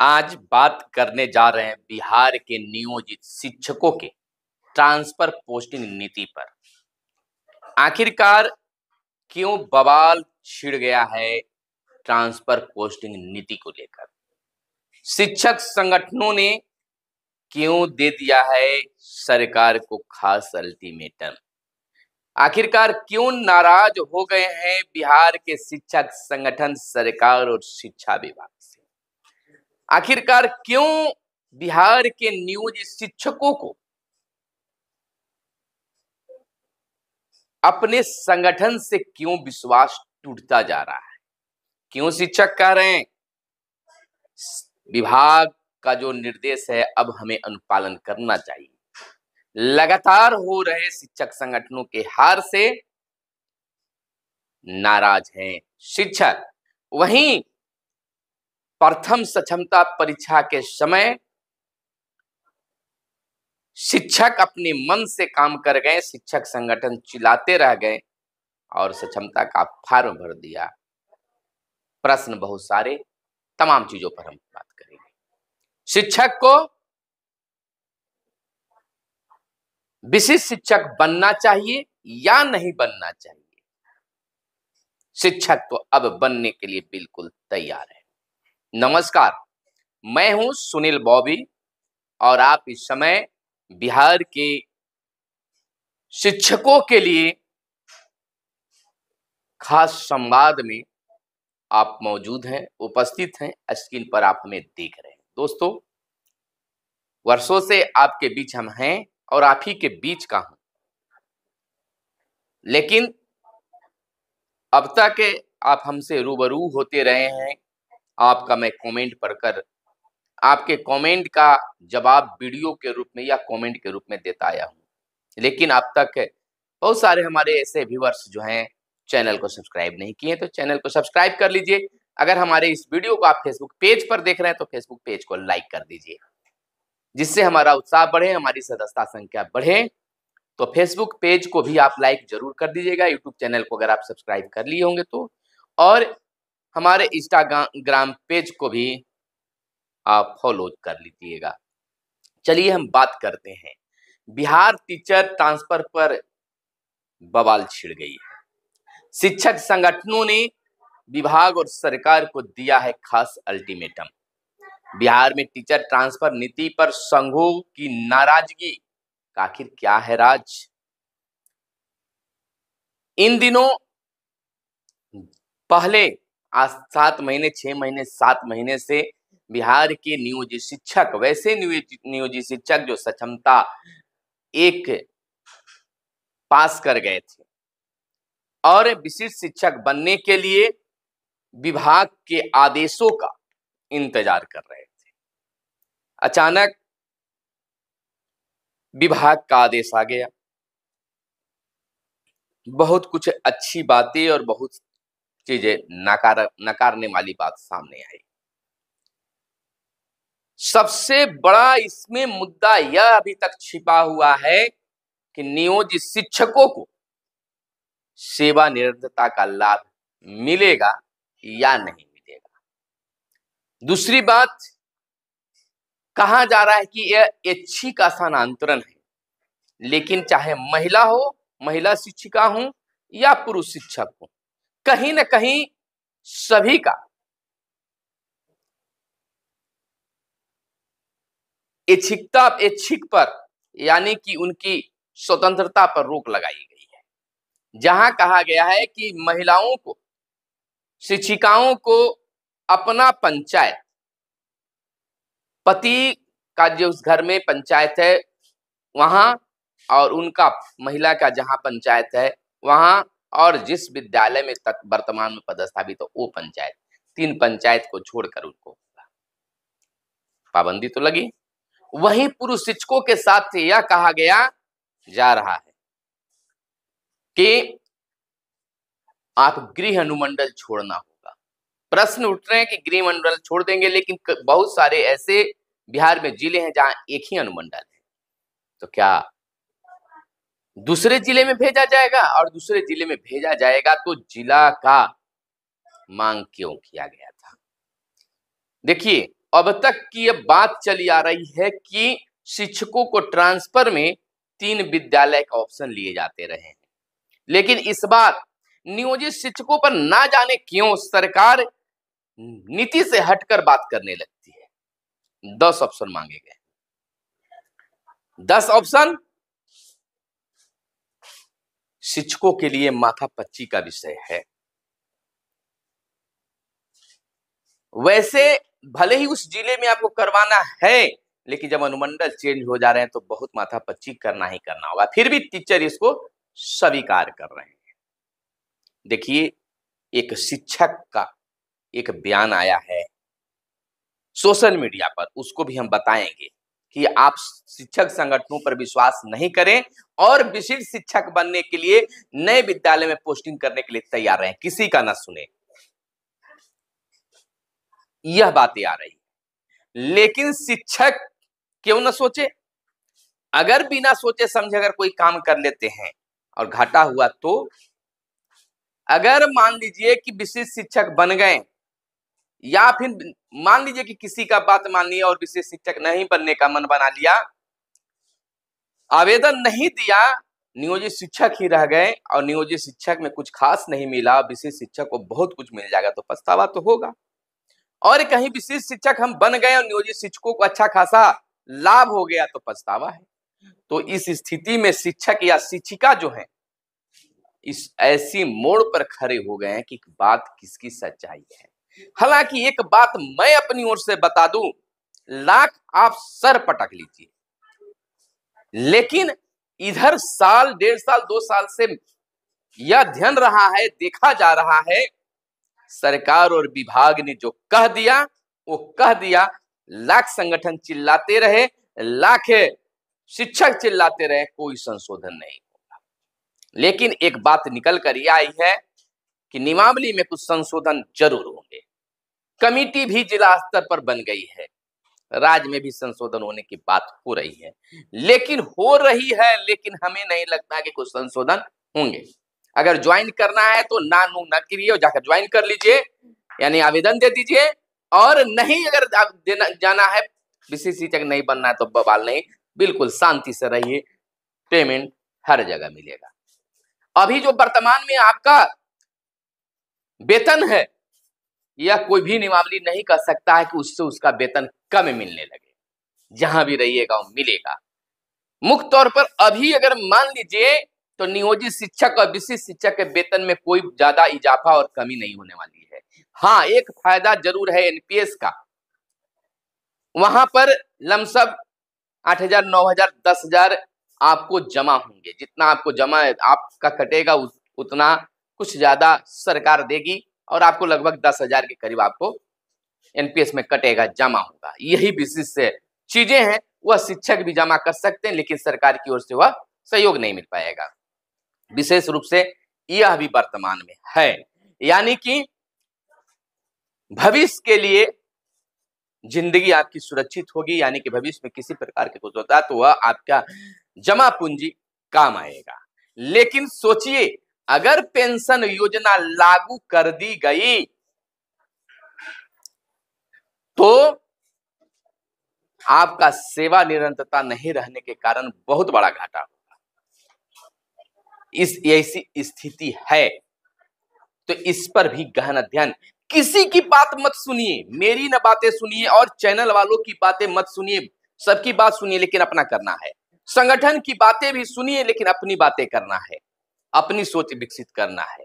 आज बात करने जा रहे हैं बिहार के नियोजित शिक्षकों के ट्रांसफर पोस्टिंग नीति पर आखिरकार क्यों बवाल छिड़ गया है ट्रांसफर पोस्टिंग नीति को लेकर शिक्षक संगठनों ने क्यों दे दिया है सरकार को खास अल्टीमेटम आखिरकार क्यों नाराज हो गए हैं बिहार के शिक्षक संगठन सरकार और शिक्षा विभाग से आखिरकार क्यों बिहार के नियोजित शिक्षकों को अपने संगठन से क्यों विश्वास टूटता जा रहा है क्यों शिक्षक कह रहे हैं विभाग का जो निर्देश है अब हमें अनुपालन करना चाहिए लगातार हो रहे शिक्षक संगठनों के हार से नाराज हैं शिक्षक वहीं प्रथम सक्षमता परीक्षा के समय शिक्षक अपने मन से काम कर गए शिक्षक संगठन चिल्लाते रह गए और सक्षमता का फार्म भर दिया प्रश्न बहुत सारे तमाम चीजों पर हम बात करेंगे शिक्षक को विशिष्ट शिक्षक बनना चाहिए या नहीं बनना चाहिए शिक्षक तो अब बनने के लिए बिल्कुल तैयार है नमस्कार मैं हूं सुनील बॉबी और आप इस समय बिहार के शिक्षकों के लिए खास संवाद में आप मौजूद हैं उपस्थित हैं स्क्रीन पर आप हमें देख रहे हैं दोस्तों वर्षों से आपके बीच हम हैं और आप ही के बीच का हूं लेकिन अब तक आप हमसे रूबरू होते रहे हैं आपका मैं कमेंट पढ़कर आपके कमेंट का जवाब वीडियो के रूप में या कमेंट के रूप में देता आया हूँ लेकिन अब तक बहुत सारे हमारे ऐसे व्यूवर्स जो हैं चैनल को सब्सक्राइब नहीं किए तो चैनल को सब्सक्राइब कर लीजिए अगर हमारे इस वीडियो को आप फेसबुक पेज पर देख रहे हैं तो फेसबुक पेज को लाइक कर दीजिए जिससे हमारा उत्साह बढ़े हमारी सदस्यता संख्या बढ़े तो फेसबुक पेज को भी आप लाइक जरूर कर दीजिएगा यूट्यूब चैनल को अगर आप सब्सक्राइब कर लिए होंगे तो और हमारे इंस्टाग्राम पेज को भी आप फॉलो कर लीजिएगा चलिए हम बात करते हैं बिहार टीचर ट्रांसफर पर बवाल छिड़ गई है शिक्षक संगठनों ने विभाग और सरकार को दिया है खास अल्टीमेटम बिहार में टीचर ट्रांसफर नीति पर संघों की नाराजगी आखिर क्या है राज इन दिनों पहले आज सात महीने छह महीने सात महीने से बिहार के नियोजित शिक्षक वैसे नियोजित शिक्षक जो सक्षमता एक पास कर गए थे और विशिष्ट शिक्षक बनने के लिए विभाग के आदेशों का इंतजार कर रहे थे अचानक विभाग का आदेश आ गया बहुत कुछ अच्छी बातें और बहुत चीजें नकार नकारने वाली बात सामने आई सबसे बड़ा इसमें मुद्दा यह अभी तक छिपा हुआ है कि नियोजित शिक्षकों को सेवा निरंतरता का लाभ मिलेगा या नहीं मिलेगा दूसरी बात कहा जा रहा है कि यह ऐच्छिक स्थानांतरण है लेकिन चाहे महिला हो महिला शिक्षिका हो या पुरुष शिक्षक हो कहीं ना कहीं सभी का इच्छिकता इच्छिक पर यानी कि उनकी स्वतंत्रता पर रोक लगाई गई है जहां कहा गया है कि महिलाओं को शिक्षिकाओं को अपना पंचायत पति का जो उस घर में पंचायत है वहां और उनका महिला का जहां पंचायत है वहां और जिस विद्यालय में वर्तमान में पदस्थापित हो वो पंचायत तीन पंचायत को छोड़कर उनको पाबंदी तो लगी वही पुरुष शिक्षकों के साथ यह कहा गया जा रहा है कि आप गृह अनुमंडल छोड़ना होगा प्रश्न उठ रहे हैं कि गृह अनुमंडल छोड़ देंगे लेकिन बहुत सारे ऐसे बिहार में जिले हैं जहां एक ही अनुमंडल है तो क्या दूसरे जिले में भेजा जाएगा और दूसरे जिले में भेजा जाएगा तो जिला का मांग क्यों किया गया था देखिए अब तक की यह बात चली आ रही है कि शिक्षकों को ट्रांसफर में तीन विद्यालय का ऑप्शन लिए जाते रहे हैं लेकिन इस बार नियोजित शिक्षकों पर ना जाने क्यों सरकार नीति से हटकर बात करने लगती है दस ऑप्शन मांगे गए दस ऑप्शन शिक्षकों के लिए माथा पच्ची का विषय है वैसे भले ही उस जिले में आपको करवाना है लेकिन जब अनुमंडल चेंज हो जा रहे हैं तो बहुत माथा पच्ची करना ही करना होगा फिर भी टीचर इसको स्वीकार कर रहे हैं देखिए एक शिक्षक का एक बयान आया है सोशल मीडिया पर उसको भी हम बताएंगे कि आप शिक्षक संगठनों पर विश्वास नहीं करें और विशिष्ट शिक्षक बनने के लिए नए विद्यालय में पोस्टिंग करने के लिए तैयार रहें किसी का ना सुने यह बातें आ रही लेकिन शिक्षक क्यों ना सोचे अगर बिना सोचे समझे अगर कोई काम कर लेते हैं और घाटा हुआ तो अगर मान लीजिए कि विशिष्ट शिक्षक बन गए या फिर मान लीजिए कि किसी का बात माननी और विशेष शिक्षक नहीं बनने का मन बना लिया आवेदन नहीं दिया नियोजित शिक्षक ही रह गए और नियोजित शिक्षक में कुछ खास नहीं मिला विशेष शिक्षक को बहुत कुछ मिल जाएगा तो पछतावा तो होगा और कहीं विशेष शिक्षक हम बन गए और नियोजित शिक्षकों को अच्छा खासा लाभ हो गया तो पछतावा है तो इस स्थिति में शिक्षक या शिक्षिका जो है इस ऐसी मोड़ पर खड़े हो गए हैं कि बात किसकी सच्चाई है हालांकि एक बात मैं अपनी ओर से बता दूं लाख आप सर पटक लीजिए लेकिन इधर साल डेढ़ साल दो साल से यह ध्यान रहा है देखा जा रहा है सरकार और विभाग ने जो कह दिया वो कह दिया लाख संगठन चिल्लाते रहे लाख शिक्षक चिल्लाते रहे कोई संशोधन नहीं होगा लेकिन एक बात निकल कर ये आई है कि नियमावली में कुछ संशोधन जरूर होगा कमेटी भी जिला स्तर पर बन गई है राज्य में भी संशोधन होने की बात हो रही है लेकिन हो रही है लेकिन हमें नहीं लगता कि कुछ संशोधन होंगे अगर ज्वाइन करना है तो ना नू ना करिए और जाकर ज्वाइन कर लीजिए यानी आवेदन दे दीजिए और नहीं अगर देना जाना है बीसीसी तक नहीं बनना है तो बवाल नहीं बिल्कुल शांति से रहिए पेमेंट हर जगह मिलेगा अभी जो वर्तमान में आपका वेतन है यह कोई भी नियमावली नहीं कह सकता है कि उससे उसका वेतन कम मिलने लगे जहां भी रहिएगा वो मिलेगा मुख्य तौर पर अभी अगर मान लीजिए तो नियोजित शिक्षक और विशिष्ट शिक्षक के वेतन में कोई ज्यादा इजाफा और कमी नहीं होने वाली है हाँ एक फायदा जरूर है एनपीएस का वहां पर लमसम आठ हजार नौ हजार दस हजार आपको जमा होंगे जितना आपको जमा आपका कटेगा उतना कुछ ज्यादा सरकार देगी और आपको लगभग दस हजार के करीब आपको एनपीएस में कटेगा जमा होगा यही विशेष से चीजें हैं वह शिक्षक भी जमा कर सकते हैं लेकिन सरकार की ओर से वह सहयोग नहीं मिल पाएगा विशेष रूप से यह भी वर्तमान में है यानी कि भविष्य के लिए जिंदगी आपकी सुरक्षित होगी यानी कि भविष्य में किसी प्रकार के कुछ होता तो वह आपका जमा पूंजी काम आएगा लेकिन सोचिए अगर पेंशन योजना लागू कर दी गई तो आपका सेवा निरंतरता नहीं रहने के कारण बहुत बड़ा घाटा होगा इस ऐसी स्थिति है तो इस पर भी गहन अध्ययन किसी की बात मत सुनिए मेरी न बातें सुनिए और चैनल वालों की बातें मत सुनिए सबकी बात सुनिए लेकिन अपना करना है संगठन की बातें भी सुनिए लेकिन अपनी बातें करना है अपनी सोच विकसित करना है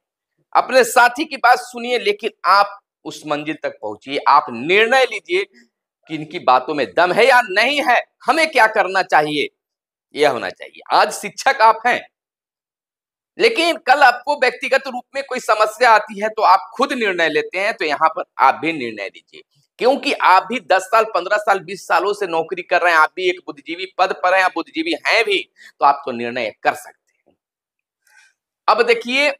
अपने साथी की बात सुनिए लेकिन आप उस मंजिल तक पहुंचिए आप निर्णय लीजिए कि इनकी बातों में दम है या नहीं है हमें क्या करना चाहिए यह होना चाहिए आज शिक्षक आप हैं लेकिन कल आपको व्यक्तिगत रूप में कोई समस्या आती है तो आप खुद निर्णय लेते हैं तो यहाँ पर आप भी निर्णय लीजिए क्योंकि आप भी 10 साल 15 साल 20 सालों से नौकरी कर रहे हैं आप भी एक बुद्धिजीवी पद पर हैं आप बुद्धिजीवी हैं भी तो आप तो निर्णय कर सकते अब देखिए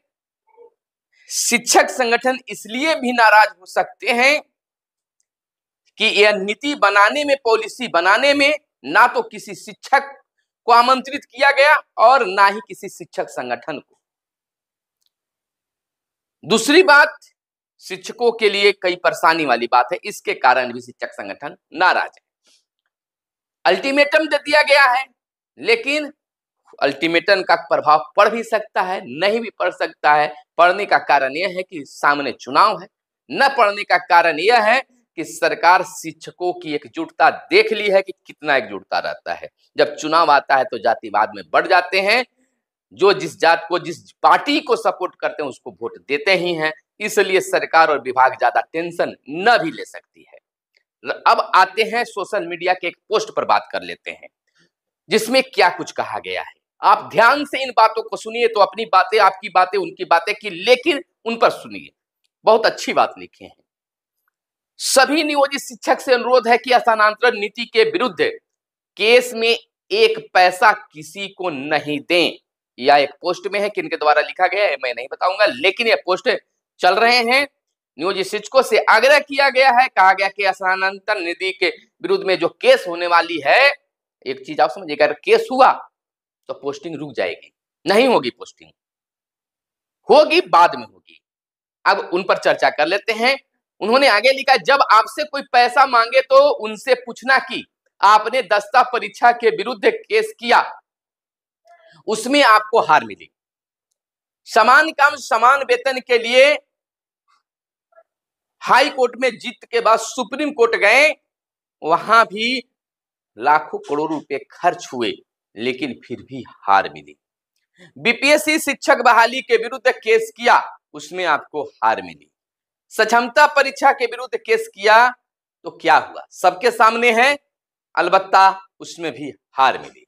शिक्षक संगठन इसलिए भी नाराज हो सकते हैं कि यह नीति बनाने में पॉलिसी बनाने में ना तो किसी शिक्षक को आमंत्रित किया गया और ना ही किसी शिक्षक संगठन को दूसरी बात शिक्षकों के लिए कई परेशानी वाली बात है इसके कारण भी शिक्षक संगठन नाराज है अल्टीमेटम दे दिया गया है लेकिन अल्टीमेटम का प्रभाव पड़ भी सकता है नहीं भी पड़ सकता है पढ़ने का कारण यह है कि सामने चुनाव है न पढ़ने का कारण यह है कि सरकार शिक्षकों की एकजुटता देख ली है कि कितना एकजुटता रहता है जब चुनाव आता है तो जातिवाद में बढ़ जाते हैं जो जिस जात को जिस पार्टी को सपोर्ट करते हैं उसको वोट देते ही हैं इसलिए सरकार और विभाग ज्यादा टेंशन न भी ले सकती है अब आते हैं सोशल मीडिया के एक पोस्ट पर बात कर लेते हैं जिसमें क्या कुछ कहा गया है आप ध्यान से इन बातों को सुनिए तो अपनी बातें आपकी बातें उनकी बातें की लेकिन उन पर सुनिए बहुत अच्छी बात लिखी है सभी नियोजित शिक्षक से अनुरोध है कि स्थानांतरण नीति के विरुद्ध केस में एक पैसा किसी को नहीं दें या एक पोस्ट में है इनके द्वारा लिखा गया है मैं नहीं बताऊंगा लेकिन यह पोस्ट चल रहे हैं नियोजित शिक्षकों से आग्रह किया गया है कहा गया कि स्थानांतरण नीति के विरुद्ध में जो केस होने वाली है एक चीज आप समझिएगा केस हुआ तो पोस्टिंग रुक जाएगी नहीं होगी पोस्टिंग होगी बाद में होगी अब उन पर चर्चा कर लेते हैं उन्होंने आगे लिखा जब आपसे कोई पैसा मांगे तो उनसे पूछना कि आपने दस्ता परीक्षा के विरुद्ध केस किया उसमें आपको हार मिली समान काम समान वेतन के लिए हाई कोर्ट में जीत के बाद सुप्रीम कोर्ट गए वहां भी लाखों करोड़ रुपए खर्च हुए लेकिन फिर भी हार मिली बीपीएससी शिक्षक बहाली के विरुद्ध केस किया उसमें आपको हार मिली सक्षमता परीक्षा के विरुद्ध केस किया तो क्या हुआ सबके सामने है अलबत्ता उसमें भी हार मिली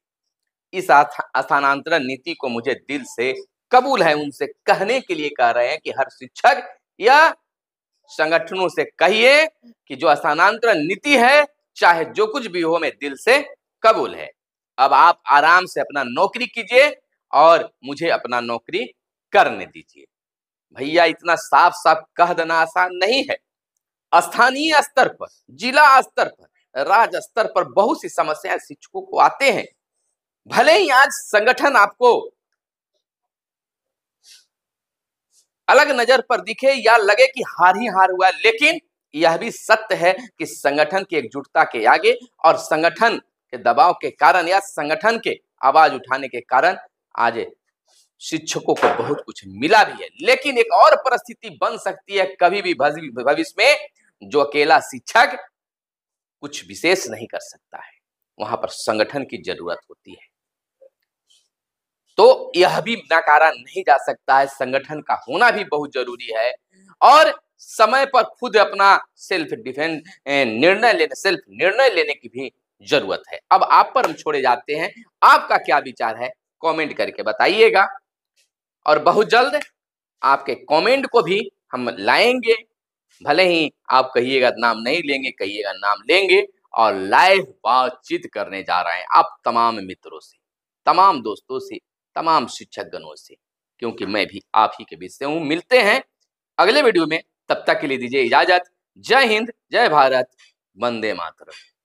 इस स्थानांतरण नीति को मुझे दिल से कबूल है उनसे कहने के लिए कह रहे हैं कि हर शिक्षक या संगठनों से कहिए कि जो स्थानांतरण नीति है चाहे जो कुछ भी हो मैं दिल से कबूल है अब आप आराम से अपना नौकरी कीजिए और मुझे अपना नौकरी करने दीजिए भैया इतना साफ साफ कह देना आसान नहीं है स्थानीय स्तर पर जिला स्तर पर राज स्तर पर बहुत सी समस्याएं शिक्षकों को आते हैं भले ही आज संगठन आपको अलग नजर पर दिखे या लगे कि हार ही हार हुआ लेकिन यह भी सत्य है कि संगठन की एकजुटता के आगे और संगठन के दबाव के कारण या संगठन के आवाज उठाने के कारण आज शिक्षकों को बहुत कुछ मिला भी है लेकिन एक और परिस्थिति बन सकती है कभी भी भविष्य में जो अकेला शिक्षक कुछ विशेष नहीं कर सकता है वहां पर संगठन की जरूरत होती है तो यह भी नकारा नहीं जा सकता है संगठन का होना भी बहुत जरूरी है और समय पर खुद अपना सेल्फ डिफेंस निर्णय लेने सेल्फ निर्णय लेने की भी जरूरत है अब आप पर हम छोड़े जाते हैं आपका क्या विचार है कमेंट करके बताइएगा और बहुत जल्द आपके कमेंट को भी हम लाएंगे भले ही आप कहिएगा नाम नहीं लेंगे कहिएगा नाम लेंगे और लाइव बातचीत करने जा रहे हैं आप तमाम मित्रों से तमाम दोस्तों से तमाम शिक्षक गणों से क्योंकि मैं भी आप ही के बीच से हूं मिलते हैं अगले वीडियो में तब तक के लिए दीजिए इजाजत जय हिंद जय भारत वंदे मातरम